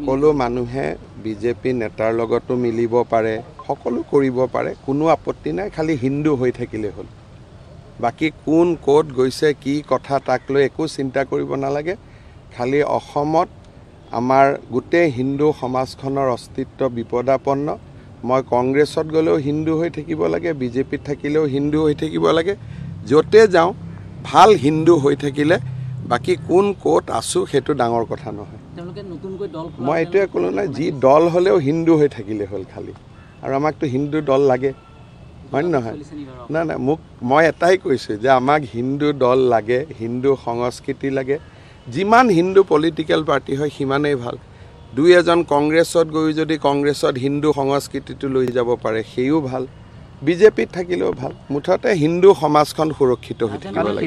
সকলো মানুহে বিজেপি নেতাৰ লগতো মিলিব পাৰে সকলো কৰিব পাৰে কোনো আপত্তি নাই খালী হিন্দু হৈ থাকিলেই হ'ল বাকী কোন ক'ত গৈছে কি কথা তাক লৈ একো চিন্তা কৰিব নালাগে খালী অসমত আমাৰ গোটেই হিন্দু সমাজখনৰ অস্তিত্ব বিপদাপন্ন মই কংগ্ৰেছত গ'লেও হিন্দু হৈ থাকিব লাগে বিজেপিত থাকিলেও হিন্দু হৈ থাকিব লাগে য'তে যাওঁ ভাল হিন্দু হৈ থাকিলে বাকী কোন ক'ত আছোঁ সেইটো ডাঙৰ কথা নহয় মই এইটোৱে ক'লো নাই যি দল হ'লেও হিন্দু হৈ থাকিলে হ'ল খালী আৰু আমাকতো হিন্দু দল লাগে হয় নে নহয় নাই নাই মোক মই এটাই কৈছোঁ যে আমাক হিন্দু দল লাগে হিন্দু সংস্কৃতি লাগে যিমান হিন্দু পলিটিকেল পাৰ্টি হয় সিমানেই ভাল দুই এজন কংগ্ৰেছত গৈ যদি কংগ্ৰেছত হিন্দু সংস্কৃতিটো লৈ যাব পাৰে সেয়ো ভাল বিজেপিত থাকিলেও ভাল মুঠতে হিন্দু সমাজখন সুৰক্ষিত হৈ থাকিব লাগে